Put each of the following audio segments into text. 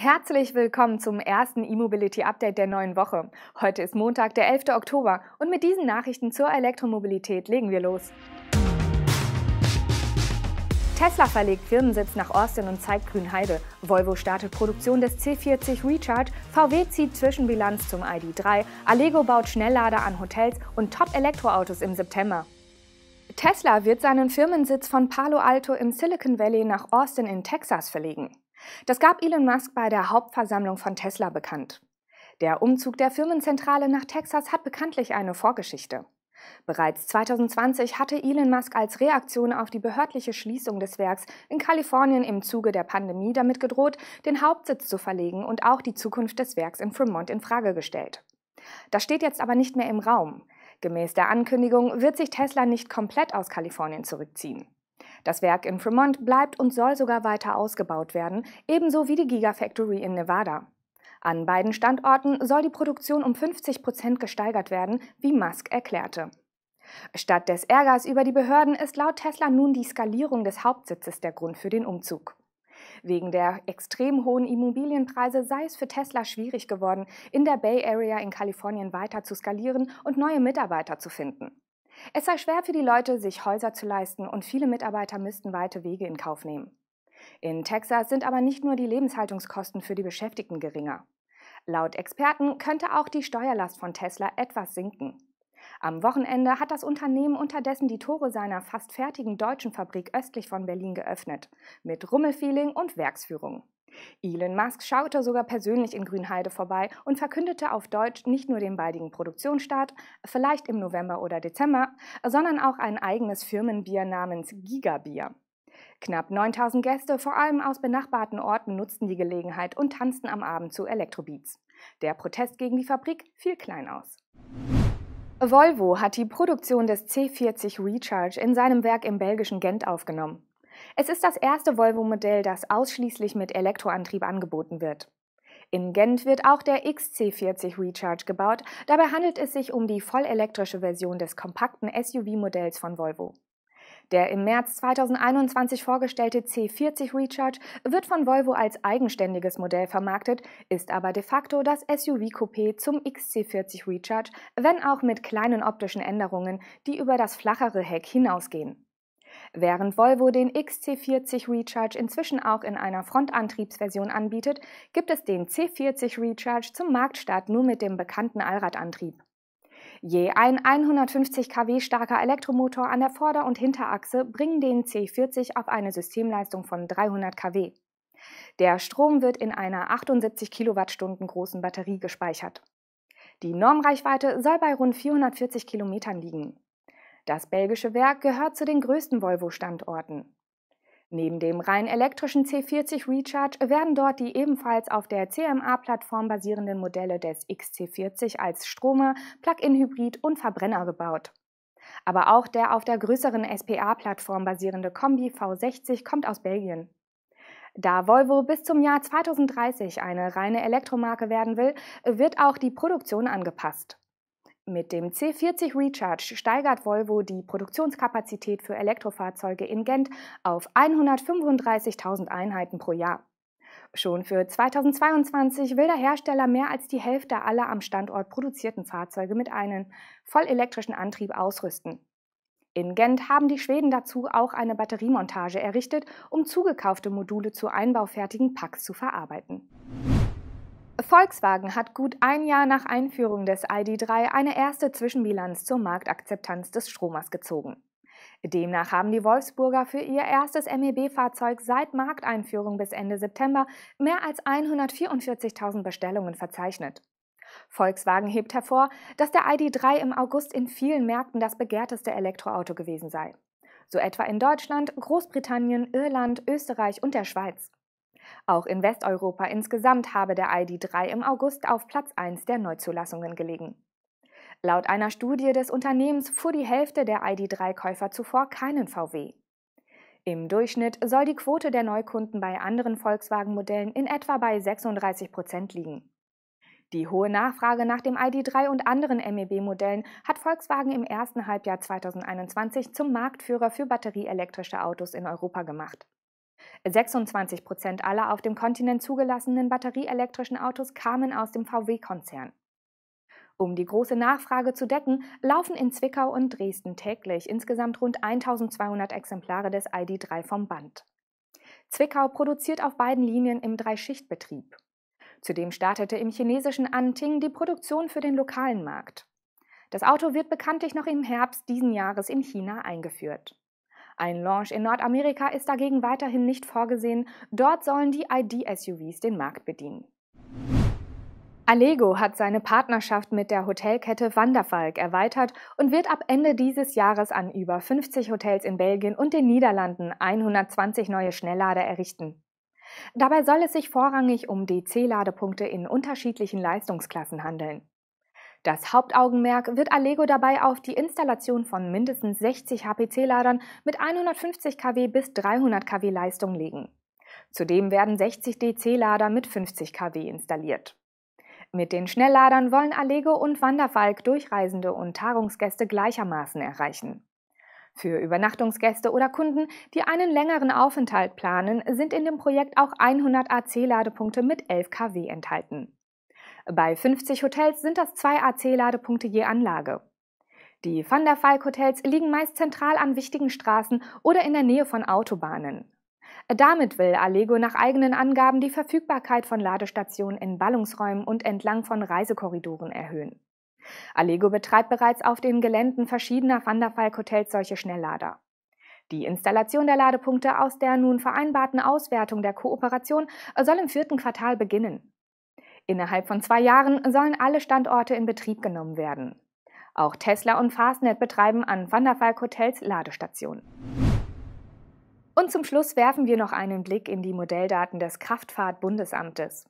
Herzlich willkommen zum ersten E-Mobility Update der neuen Woche. Heute ist Montag, der 11. Oktober und mit diesen Nachrichten zur Elektromobilität legen wir los. Tesla verlegt Firmensitz nach Austin und zeigt Grünheide. Volvo startet Produktion des C40 Recharge, VW zieht Zwischenbilanz zum ID3, Allego baut Schnelllader an Hotels und Top-Elektroautos im September. Tesla wird seinen Firmensitz von Palo Alto im Silicon Valley nach Austin in Texas verlegen. Das gab Elon Musk bei der Hauptversammlung von Tesla bekannt. Der Umzug der Firmenzentrale nach Texas hat bekanntlich eine Vorgeschichte. Bereits 2020 hatte Elon Musk als Reaktion auf die behördliche Schließung des Werks in Kalifornien im Zuge der Pandemie damit gedroht, den Hauptsitz zu verlegen und auch die Zukunft des Werks in Fremont in Frage gestellt. Das steht jetzt aber nicht mehr im Raum. Gemäß der Ankündigung wird sich Tesla nicht komplett aus Kalifornien zurückziehen. Das Werk in Fremont bleibt und soll sogar weiter ausgebaut werden, ebenso wie die Gigafactory in Nevada. An beiden Standorten soll die Produktion um 50 Prozent gesteigert werden, wie Musk erklärte. Statt des Ärgers über die Behörden ist laut Tesla nun die Skalierung des Hauptsitzes der Grund für den Umzug. Wegen der extrem hohen Immobilienpreise sei es für Tesla schwierig geworden, in der Bay Area in Kalifornien weiter zu skalieren und neue Mitarbeiter zu finden. Es sei schwer für die Leute, sich Häuser zu leisten und viele Mitarbeiter müssten weite Wege in Kauf nehmen. In Texas sind aber nicht nur die Lebenshaltungskosten für die Beschäftigten geringer. Laut Experten könnte auch die Steuerlast von Tesla etwas sinken. Am Wochenende hat das Unternehmen unterdessen die Tore seiner fast fertigen deutschen Fabrik östlich von Berlin geöffnet, mit Rummelfeeling und Werksführung. Elon Musk schaute sogar persönlich in Grünheide vorbei und verkündete auf Deutsch nicht nur den baldigen Produktionsstart, vielleicht im November oder Dezember, sondern auch ein eigenes Firmenbier namens Gigabier. Knapp 9000 Gäste, vor allem aus benachbarten Orten, nutzten die Gelegenheit und tanzten am Abend zu Elektrobeats. Der Protest gegen die Fabrik fiel klein aus. Volvo hat die Produktion des C40 Recharge in seinem Werk im belgischen Gent aufgenommen. Es ist das erste Volvo-Modell, das ausschließlich mit Elektroantrieb angeboten wird. In Gent wird auch der XC40 Recharge gebaut. Dabei handelt es sich um die vollelektrische Version des kompakten SUV-Modells von Volvo. Der im März 2021 vorgestellte C40 Recharge wird von Volvo als eigenständiges Modell vermarktet, ist aber de facto das SUV-Coupé zum XC40 Recharge, wenn auch mit kleinen optischen Änderungen, die über das flachere Heck hinausgehen. Während Volvo den XC40 Recharge inzwischen auch in einer Frontantriebsversion anbietet, gibt es den C40 Recharge zum Marktstart nur mit dem bekannten Allradantrieb. Je ein 150 kW starker Elektromotor an der Vorder- und Hinterachse bringen den C40 auf eine Systemleistung von 300 kW. Der Strom wird in einer 78 Kilowattstunden großen Batterie gespeichert. Die Normreichweite soll bei rund 440 Kilometern liegen. Das belgische Werk gehört zu den größten Volvo-Standorten. Neben dem rein elektrischen C40 Recharge werden dort die ebenfalls auf der CMA-Plattform basierenden Modelle des XC40 als Stromer, Plug-in-Hybrid und Verbrenner gebaut. Aber auch der auf der größeren SPA-Plattform basierende Kombi V60 kommt aus Belgien. Da Volvo bis zum Jahr 2030 eine reine Elektromarke werden will, wird auch die Produktion angepasst. Mit dem C40 Recharge steigert Volvo die Produktionskapazität für Elektrofahrzeuge in Gent auf 135.000 Einheiten pro Jahr. Schon für 2022 will der Hersteller mehr als die Hälfte aller am Standort produzierten Fahrzeuge mit einem vollelektrischen Antrieb ausrüsten. In Gent haben die Schweden dazu auch eine Batteriemontage errichtet, um zugekaufte Module zu einbaufertigen Packs zu verarbeiten. Volkswagen hat gut ein Jahr nach Einführung des ID.3 eine erste Zwischenbilanz zur Marktakzeptanz des Stromers gezogen. Demnach haben die Wolfsburger für ihr erstes MEB-Fahrzeug seit Markteinführung bis Ende September mehr als 144.000 Bestellungen verzeichnet. Volkswagen hebt hervor, dass der ID.3 im August in vielen Märkten das begehrteste Elektroauto gewesen sei. So etwa in Deutschland, Großbritannien, Irland, Österreich und der Schweiz. Auch in Westeuropa insgesamt habe der ID3 im August auf Platz 1 der Neuzulassungen gelegen. Laut einer Studie des Unternehmens fuhr die Hälfte der ID3-Käufer zuvor keinen VW. Im Durchschnitt soll die Quote der Neukunden bei anderen Volkswagen-Modellen in etwa bei 36 Prozent liegen. Die hohe Nachfrage nach dem ID.3 und anderen MEB-Modellen hat Volkswagen im ersten Halbjahr 2021 zum Marktführer für batterieelektrische Autos in Europa gemacht. 26 Prozent aller auf dem Kontinent zugelassenen batterieelektrischen Autos kamen aus dem VW-Konzern. Um die große Nachfrage zu decken, laufen in Zwickau und Dresden täglich insgesamt rund 1200 Exemplare des ID.3 vom Band. Zwickau produziert auf beiden Linien im Dreischichtbetrieb. Zudem startete im chinesischen Anting die Produktion für den lokalen Markt. Das Auto wird bekanntlich noch im Herbst diesen Jahres in China eingeführt. Ein Launch in Nordamerika ist dagegen weiterhin nicht vorgesehen. Dort sollen die ID-SUVs den Markt bedienen. Allego hat seine Partnerschaft mit der Hotelkette Wanderfalk erweitert und wird ab Ende dieses Jahres an über 50 Hotels in Belgien und den Niederlanden 120 neue Schnelllader errichten. Dabei soll es sich vorrangig um DC-Ladepunkte in unterschiedlichen Leistungsklassen handeln. Das Hauptaugenmerk wird Allego dabei auf die Installation von mindestens 60 HPC-Ladern mit 150 kW bis 300 kW Leistung legen. Zudem werden 60 DC-Lader mit 50 kW installiert. Mit den Schnellladern wollen Allego und Wanderfalk Durchreisende und Tagungsgäste gleichermaßen erreichen. Für Übernachtungsgäste oder Kunden, die einen längeren Aufenthalt planen, sind in dem Projekt auch 100 AC-Ladepunkte mit 11 kW enthalten. Bei 50 Hotels sind das zwei AC-Ladepunkte je Anlage. Die Van der Valk Hotels liegen meist zentral an wichtigen Straßen oder in der Nähe von Autobahnen. Damit will Allego nach eigenen Angaben die Verfügbarkeit von Ladestationen in Ballungsräumen und entlang von Reisekorridoren erhöhen. Allego betreibt bereits auf den Geländen verschiedener Van der Valk Hotels solche Schnelllader. Die Installation der Ladepunkte aus der nun vereinbarten Auswertung der Kooperation soll im vierten Quartal beginnen. Innerhalb von zwei Jahren sollen alle Standorte in Betrieb genommen werden. Auch Tesla und Fastnet betreiben an Van der Falk Hotels Ladestationen. Und zum Schluss werfen wir noch einen Blick in die Modelldaten des Kraftfahrtbundesamtes.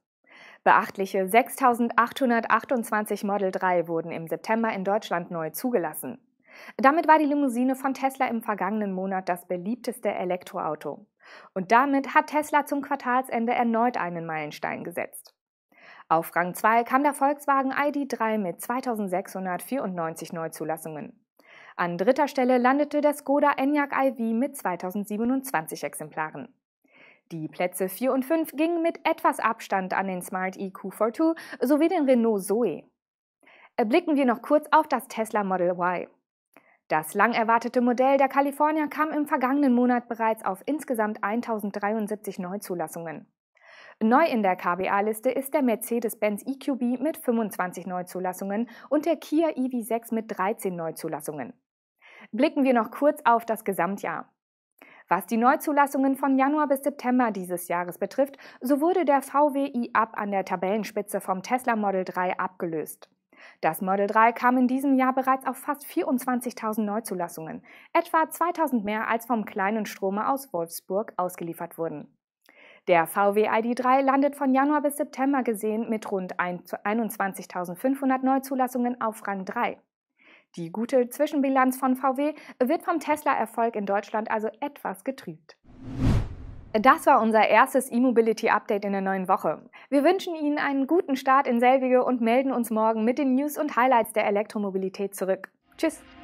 Beachtliche 6828 Model 3 wurden im September in Deutschland neu zugelassen. Damit war die Limousine von Tesla im vergangenen Monat das beliebteste Elektroauto. Und damit hat Tesla zum Quartalsende erneut einen Meilenstein gesetzt. Auf Rang 2 kam der Volkswagen ID.3 mit 2694 Neuzulassungen. An dritter Stelle landete der Skoda Enyaq iV mit 2027 Exemplaren. Die Plätze 4 und 5 gingen mit etwas Abstand an den Smart EQ42 sowie den Renault Zoe. Äh, blicken wir noch kurz auf das Tesla Model Y. Das lang erwartete Modell der Kalifornier kam im vergangenen Monat bereits auf insgesamt 1073 Neuzulassungen. Neu in der KBA-Liste ist der Mercedes-Benz EQB mit 25 Neuzulassungen und der Kia EV6 mit 13 Neuzulassungen. Blicken wir noch kurz auf das Gesamtjahr. Was die Neuzulassungen von Januar bis September dieses Jahres betrifft, so wurde der VW i-Up an der Tabellenspitze vom Tesla Model 3 abgelöst. Das Model 3 kam in diesem Jahr bereits auf fast 24.000 Neuzulassungen, etwa 2.000 mehr als vom kleinen Stromer aus Wolfsburg ausgeliefert wurden. Der VW ID3 landet von Januar bis September gesehen mit rund 21.500 Neuzulassungen auf Rang 3. Die gute Zwischenbilanz von VW wird vom Tesla-Erfolg in Deutschland also etwas getrübt. Das war unser erstes E-Mobility-Update in der neuen Woche. Wir wünschen Ihnen einen guten Start in selbige und melden uns morgen mit den News und Highlights der Elektromobilität zurück. Tschüss!